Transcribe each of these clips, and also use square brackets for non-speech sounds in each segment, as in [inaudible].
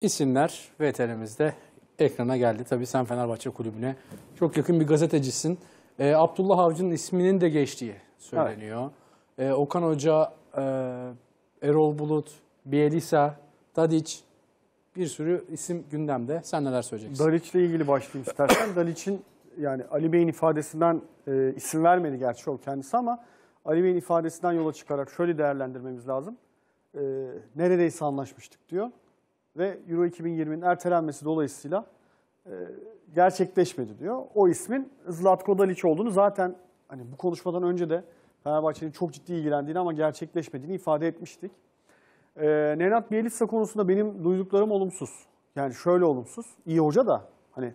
İsimler VTR'mizde ekrana geldi. Tabii sen Fenerbahçe Kulübü'ne çok yakın bir gazetecisin. Ee, Abdullah Avcı'nın isminin de geçtiği söyleniyor. Evet. Ee, Okan Hoca, e, Erol Bulut, Bielisa, Dadiç, bir sürü isim gündemde. Sen neler söyleyeceksin? Dalic'le ilgili başlayayım istersen. Dalic'in yani Ali Bey'in ifadesinden e, isim vermedi gerçi o kendisi ama Ali Bey'in ifadesinden yola çıkarak şöyle değerlendirmemiz lazım. E, neredeyse anlaşmıştık diyor ve Euro 2020'nin ertelenmesi dolayısıyla e, gerçekleşmedi diyor. O ismin Zlatko Dalic olduğunu zaten hani bu konuşmadan önce de Fenerbahçe'nin çok ciddi ilgilendiğini ama gerçekleşmediğini ifade etmiştik. E, Nenat Bielitsa konusunda benim duyduklarım olumsuz. Yani şöyle olumsuz. İyi hoca da hani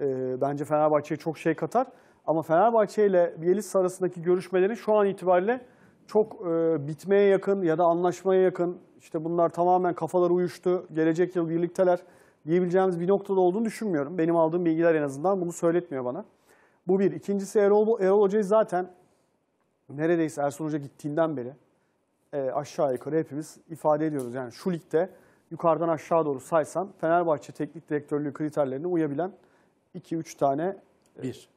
e, bence Fenerbahçe'ye çok şey katar. Ama Fenerbahçe ile Bielitsa arasındaki görüşmelerin şu an itibariyle çok e, bitmeye yakın ya da anlaşmaya yakın işte bunlar tamamen kafalar uyuştu, gelecek yıl birlikteler diyebileceğimiz bir noktada olduğunu düşünmüyorum. Benim aldığım bilgiler en azından bunu söyletmiyor bana. Bu bir. İkincisi Erol, Erol Hoca'yı zaten neredeyse Ersun Hoca gittiğinden beri e, aşağı yukarı hepimiz ifade ediyoruz. Yani şu ligde yukarıdan aşağı doğru saysan Fenerbahçe teknik direktörlüğü kriterlerine uyabilen 2-3 tane... E, bir.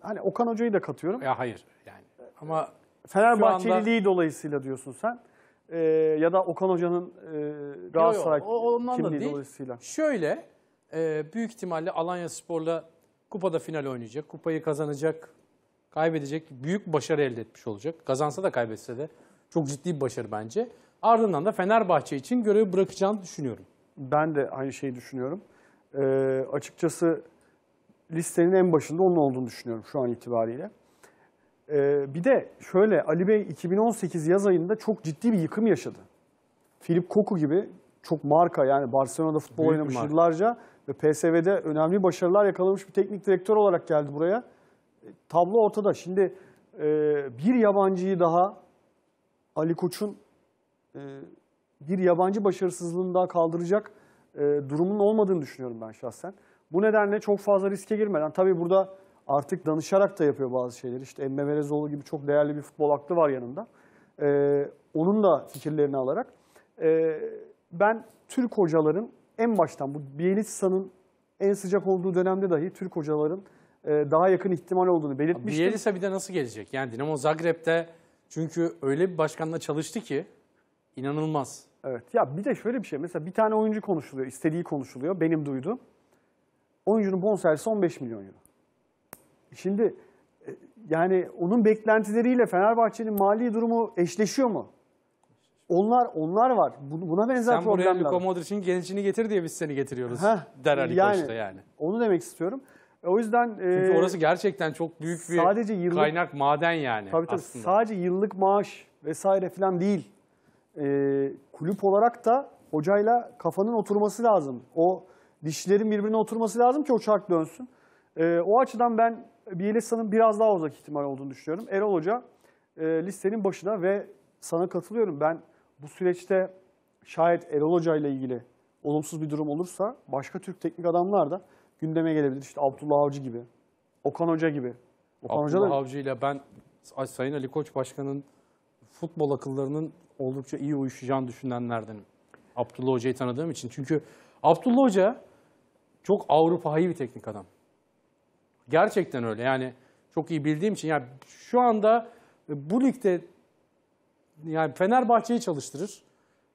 Hani Okan Hoca'yı da katıyorum. Ya hayır yani ama... Fenerbahçeliliği anda... dolayısıyla diyorsun sen e, ya da Okan Hoca'nın e, Galatasaray yo, yo, ondan kimliği da değil. dolayısıyla. Şöyle e, büyük ihtimalle Alanya Spor'la kupada final oynayacak. Kupayı kazanacak, kaybedecek. Büyük başarı elde etmiş olacak. Kazansa da kaybetse de çok ciddi bir başarı bence. Ardından da Fenerbahçe için görevi bırakacağını düşünüyorum. Ben de aynı şeyi düşünüyorum. E, açıkçası listenin en başında onun olduğunu düşünüyorum şu an itibariyle. Ee, bir de şöyle Ali Bey 2018 yaz ayında çok ciddi bir yıkım yaşadı. Philip Koku gibi çok marka yani Barcelona'da futbol Büyük oynamış yıllarca ve PSV'de önemli başarılar yakalamış bir teknik direktör olarak geldi buraya. E, tablo ortada. Şimdi e, bir yabancıyı daha Ali Koç'un e, bir yabancı başarısızlığını daha kaldıracak e, durumun olmadığını düşünüyorum ben şahsen. Bu nedenle çok fazla riske girmeden tabii burada artık danışarak da yapıyor bazı şeyleri. İşte Emre Verezoğlu gibi çok değerli bir futbol aklı var yanında. Ee, onun da fikirlerini alarak. Ee, ben Türk hocaların en baştan bu Bielitsa'nın en sıcak olduğu dönemde dahi Türk hocaların e, daha yakın ihtimal olduğunu belirtmiştim. Bielitsa bir de nasıl gelecek? Yani Dinamo Zagreb'de çünkü öyle bir başkanla çalıştı ki inanılmaz. Evet. Ya bir de şöyle bir şey. Mesela bir tane oyuncu konuşuluyor. istediği konuşuluyor. Benim duydu. Oyuncunun bonservisi 15 milyon euro. Şimdi e, yani onun beklentileriyle Fenerbahçe'nin mali durumu eşleşiyor mu? Onlar onlar var. Buna benzer Sen problemler. Sen buraya Luka Modric'in gençini getir diye biz seni getiriyoruz Heh, der Ali yani, Koç'ta yani. Onu demek istiyorum. E, o yüzden... E, Çünkü e, orası gerçekten çok büyük bir sadece yıllık, kaynak, maden yani tabii tabii, aslında. Sadece yıllık maaş vesaire falan değil. E, kulüp olarak da hocayla kafanın oturması lazım. O dişlerin birbirine oturması lazım ki o çark dönsün. E, o açıdan ben Bielitsa'nın biraz daha uzak ihtimal olduğunu düşünüyorum. Erol Hoca e, listenin başına ve sana katılıyorum. Ben bu süreçte şayet Erol Hoca ile ilgili olumsuz bir durum olursa başka Türk teknik adamlar da gündeme gelebilir. İşte Abdullah Avcı gibi, Okan Hoca gibi. Okan Abdullah Hoca Avcı ile ben Sayın Ali Koç Başkan'ın futbol akıllarının oldukça iyi uyuşacağını düşünenlerdenim. Abdullah Hoca'yı tanıdığım için. Çünkü Abdullah Hoca çok Avrupa hayı bir teknik adam. Gerçekten öyle yani çok iyi bildiğim için. Yani şu anda e, bu ligde yani Fenerbahçe'yi çalıştırır.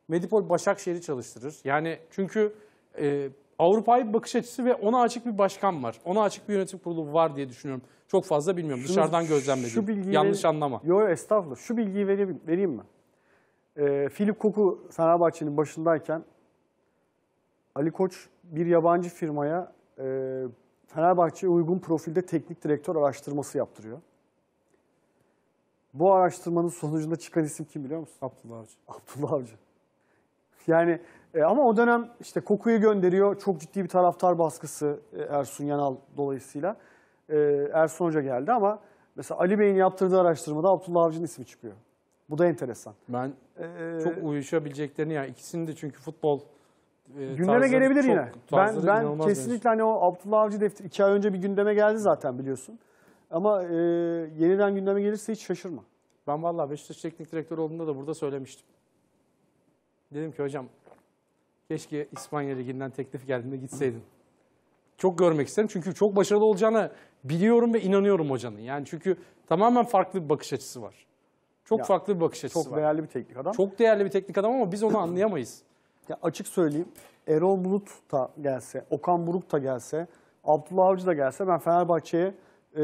Medipol Başakşehir'i çalıştırır. Yani çünkü e, Avrupa'ya bir bakış açısı ve ona açık bir başkan var. Ona açık bir yönetim kurulu var diye düşünüyorum. Çok fazla bilmiyorum. Şunu, Dışarıdan gözlemledim. Şu bilgiyi Yanlış ver... anlama. Yok estağfurullah. Şu bilgiyi vereyim, vereyim mi? Ee, Filip Koku Fenerbahçe'nin başındayken Ali Koç bir yabancı firmaya e, Fenerbahçe'ye uygun profilde teknik direktör araştırması yaptırıyor. Bu araştırmanın sonucunda çıkan isim kim biliyor musun? Abdullah Avcı. Abdullah Avcı. Yani e, ama o dönem işte Koku'yu gönderiyor. Çok ciddi bir taraftar baskısı e, Ersun Yanal dolayısıyla. E, Ersun Hoca geldi ama mesela Ali Bey'in yaptırdığı araştırmada Abdullah Avcı'nın ismi çıkıyor. Bu da enteresan. Ben ee, çok uyuşabileceklerini yani ikisini de çünkü futbol e, gündeme gelebilir yine. Ben ben kesinlikle hani o Abdullah Avcı defteri iki ay önce bir gündeme geldi zaten biliyorsun. Ama e, yeniden gündeme gelirse hiç şaşırma. Ben vallahi Beşiktaş teknik direktör olduğunda da burada söylemiştim. Dedim ki hocam keşke İspanya Ligi'nden teklif geldiğinde gitseydin. Çok görmek isterim çünkü çok başarılı olacağını biliyorum ve inanıyorum hocanın. Yani çünkü tamamen farklı bir bakış açısı var. Çok ya, farklı bir bakış açısı çok var. Çok değerli bir teknik adam. Çok değerli bir teknik adam ama biz onu anlayamayız. Ya açık söyleyeyim Erol Bulut da gelse, Okan Buruk da gelse, Abdullah Avcı da gelse ben Fenerbahçe'ye e,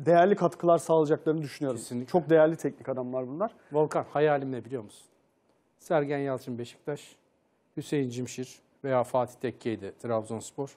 değerli katkılar sağlayacaklarını düşünüyorum. Kesinlikle. Çok değerli teknik adamlar bunlar. Volkan hayalim ne biliyor musun? Sergen Yalçın Beşiktaş, Hüseyin Cimşir veya Fatih Tekke'ydi Trabzonspor.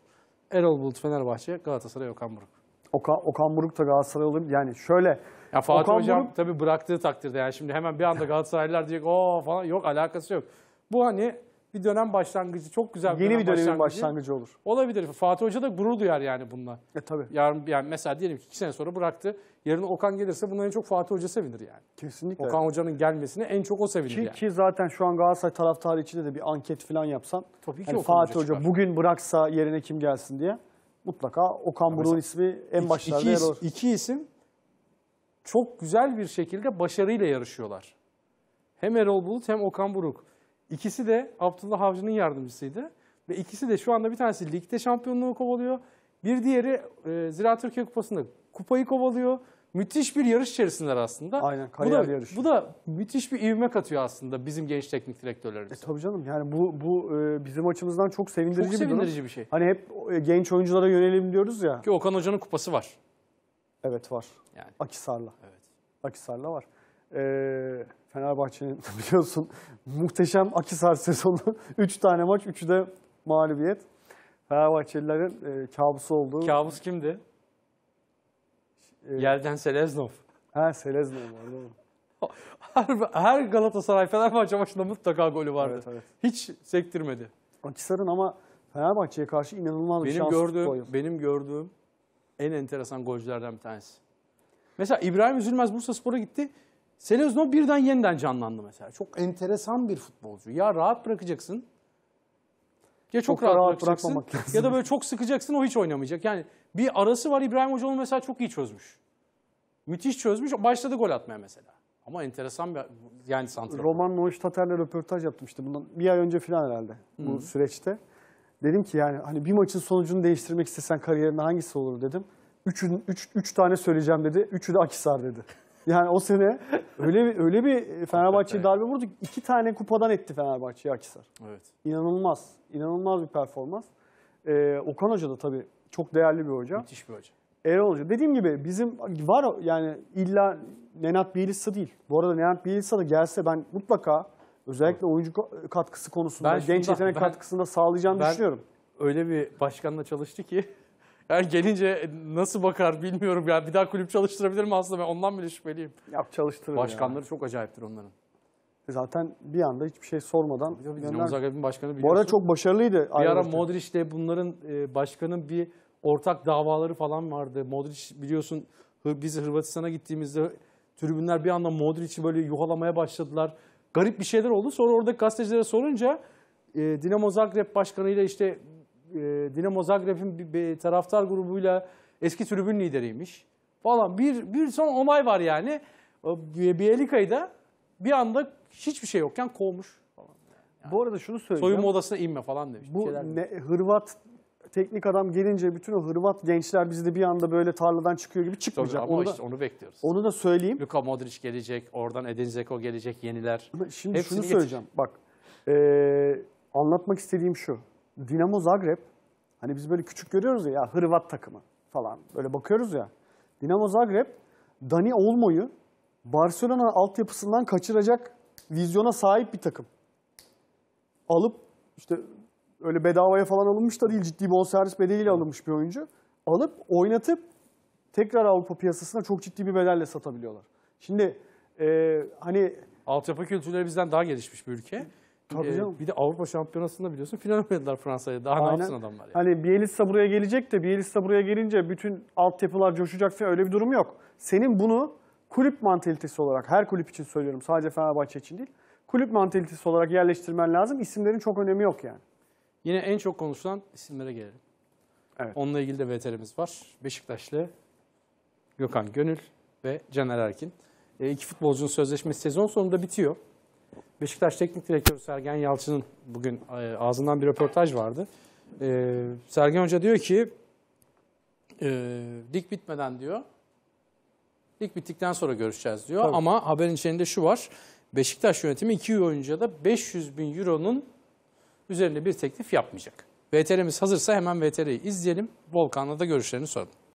Erol Bulut Fenerbahçe, Galatasaray Okan Buruk. Okan, Okan Buruk da Galatasaray olur. Yani şöyle. Ya Fatih Okan Hocam Buruk... tabii bıraktığı takdirde yani şimdi hemen bir anda Galatasaraylılar diyecek o falan yok alakası yok. Bu hani bir dönem başlangıcı. Çok güzel bir Yeni dönem bir dönemin başlangıcı. başlangıcı olur. Olabilir. Fatih Hoca da gurur duyar yani bununla. E tabii. Yarın, yani mesela diyelim ki iki sene sonra bıraktı. Yarın Okan gelirse bundan en çok Fatih Hoca sevinir yani. Kesinlikle. Okan Hoca'nın gelmesine en çok o sevinir Ki, yani. ki zaten şu an Galatasaray taraftarı içinde de bir anket falan yapsan. Tabii ki yani Okan Fatih Hoca, Hoca bugün bıraksa yerine kim gelsin diye mutlaka Okan Buruk'un ismi en başlarda iki, yer olur. İki isim çok güzel bir şekilde başarıyla yarışıyorlar. Hem Erol Bulut hem Okan Buruk. İkisi de Abdullah Avcı'nın yardımcısıydı. Ve ikisi de şu anda bir tanesi ligde şampiyonluğu kovalıyor. Bir diğeri e, Zira Türkiye Kupası'nda kupayı kovalıyor. Müthiş bir yarış içerisindeler aslında. Aynen kariyer bu da, yarışı. Bu da müthiş bir ivme katıyor aslında bizim genç teknik direktörlerimiz. E, tabii canım yani bu bu e, bizim açımızdan çok sevindirici çok bir sevindirici durum. bir şey. Hani hep e, genç oyunculara yönelim diyoruz ya. Ki Okan Hoca'nın kupası var. Evet var. Yani. Akisar'la. Evet. Akisar'la var e, Fenerbahçe'nin [laughs] biliyorsun muhteşem Akisar sezonu. 3 [laughs] tane maç, 3'ü de mağlubiyet. Fenerbahçelilerin e, kabusu olduğu. Kabus kimdi? E, Yelden Seleznov. He Seleznov var değil [laughs] Her, her Galatasaray Fenerbahçe maçında mutlaka golü vardı. Evet, evet. Hiç sektirmedi. Akisar'ın ama Fenerbahçe'ye karşı inanılmaz benim bir şans gördüğüm, koydu. Benim gördüğüm en enteresan golcülerden bir tanesi. Mesela İbrahim Üzülmez Bursa Spor'a gitti. Selezno birden yeniden canlandı mesela. Çok enteresan bir futbolcu. Ya rahat bırakacaksın ya çok, çok rahat, rahat bırakacaksın ya da böyle çok sıkacaksın o hiç oynamayacak. Yani bir arası var İbrahim Hoca onu mesela çok iyi çözmüş. Müthiş çözmüş. Başladı gol atmaya mesela. Ama enteresan bir yani santral Roman Noiş Tater'le röportaj yaptım işte bundan bir ay önce falan herhalde bu Hı -hı. süreçte. Dedim ki yani hani bir maçın sonucunu değiştirmek istesen kariyerinde hangisi olur dedim. Üçün, üç, üç tane söyleyeceğim dedi. Üçü de Akisar dedi. Yani o sene [laughs] öyle bir, öyle bir Fenerbahçe'ye darbe vurdu. ki iki tane kupadan etti Fenerbahçe'yi Akisar. Evet. İnanılmaz. İnanılmaz bir performans. Ee, Okan Hoca da tabii çok değerli bir hoca. Müthiş bir hoca. Erol Hoca. Dediğim gibi bizim var yani illa Nenat Bielitsa değil. Bu arada Nenat Bielitsa da gelse ben mutlaka özellikle oyuncu katkısı konusunda, Ben genç şundan- yetenek katkısında sağlayacağını ben- düşünüyorum. Öyle bir başkanla çalıştı ki yani gelince e, nasıl bakar bilmiyorum ya. Bir daha kulüp çalıştırabilir mi aslında ben ondan bile şüpheliyim. Yap çalıştırır Başkanları ya. çok acayiptir onların. E zaten bir anda hiçbir şey sormadan tabii, tabii. gönder. Yavuz Akep'in başkanı biliyorsun. Bu arada çok başarılıydı. Bir ara Ayrıca. Modric'le bunların e, başkanın bir ortak davaları falan vardı. Modric biliyorsun biz Hırvatistan'a gittiğimizde tribünler bir anda Modric'i böyle yuhalamaya başladılar. Garip bir şeyler oldu. Sonra oradaki gazetecilere sorunca e, Dinamo Zagreb başkanıyla işte e, Dinamo Zagreb'in bir taraftar grubuyla eski tribün lideriymiş falan. Bir, bir son onay var yani. Bielika'yı da bir anda hiçbir şey yokken kovmuş falan. Yani Bu arada şunu söyleyeceğim. Soyunma odasına inme falan demiş. Bu ne, Hırvat teknik adam gelince bütün o Hırvat gençler bizi de bir anda böyle tarladan çıkıyor gibi çıkmayacak. Tabii, ama onu, da, işte onu bekliyoruz. Onu da söyleyeyim. Luka Modric gelecek, oradan Edin Zeko gelecek, yeniler. şimdi Hepsini şunu söyleyeceğim. Getir. Bak, e, anlatmak istediğim şu. Dinamo Zagreb hani biz böyle küçük görüyoruz ya, ya Hırvat takımı falan böyle bakıyoruz ya. Dinamo Zagreb Dani Olmo'yu Barcelona altyapısından kaçıracak vizyona sahip bir takım. Alıp işte öyle bedavaya falan alınmış da değil ciddi bonservis bedeliyle alınmış bir oyuncu. Alıp oynatıp tekrar Avrupa piyasasına çok ciddi bir bedelle satabiliyorlar. Şimdi e, hani... Altyapı kültürleri bizden daha gelişmiş bir ülke. Tabii ee, Bir de Avrupa Şampiyonası'nda biliyorsun final oynadılar Fransa'ya. Daha Aynen. ne yapsın adamlar yani. Hani Bielitsa buraya gelecek de Bielitsa buraya gelince bütün altyapılar coşacak falan öyle bir durum yok. Senin bunu kulüp mantalitesi olarak her kulüp için söylüyorum sadece Fenerbahçe için değil. Kulüp mantalitesi olarak yerleştirmen lazım. İsimlerin çok önemi yok yani. Yine en çok konuşulan isimlere gelelim. Evet. Onunla ilgili de veterimiz var. Beşiktaşlı Gökhan Gönül ve Caner Erkin. E, iki futbolcunun sözleşmesi sezon sonunda bitiyor. Beşiktaş Teknik Direktörü Sergen Yalçın'ın bugün e, ağzından bir röportaj vardı. Ee, Sergen Hoca diyor ki e, lig bitmeden diyor lig bittikten sonra görüşeceğiz diyor. Tabii. Ama haberin içinde şu var. Beşiktaş yönetimi iki yıl oyuncuya da 500 bin euronun üzerinde bir teklif yapmayacak. VTR'miz hazırsa hemen VTR'yi izleyelim. Volkan'la da görüşlerini soralım.